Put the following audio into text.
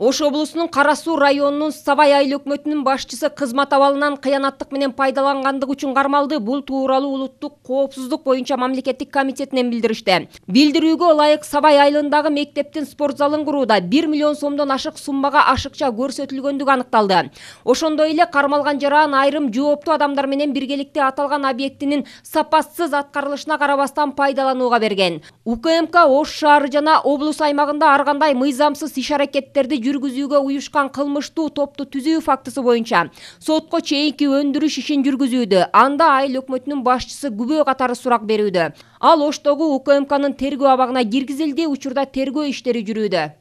ош облусунун кара суу районунун савай айыл өкмөтүнүн башчысы кызмат абалынан кыянаттык менен пайдалангандыгы үчүн кармалды бул тууралуу улуттук коопсуздук боюнча мамлекеттик комитетинен билдиришти билдирүүгө ылайык савай айылындагы мектептин спорт залын курууда бир миллион сомдон ашык суммага ашыкча көрсөтүлгөндүгү аныкталды ошондой эле кармалган жараан айрым жооптуу адамдар менен биргеликте аталган объектинин сапатсыз аткарылышына карабастан пайдаланууга берген укмк ош шаары жана облус аймагында ар кандай мыйзамсыз иш аракеттерди жүргүзүүгө уюшкан кылмыштуу топту түзеу фактысы боюнча сотко чейинки өндүрүш ишин жүргүзүүдө анда айыл өкмөтүнүн башчысы ғубе катары сурак беруді. ал оштогу укмкнын тергөө абагына киргизилди учурда тергөө иштери жүрүүдө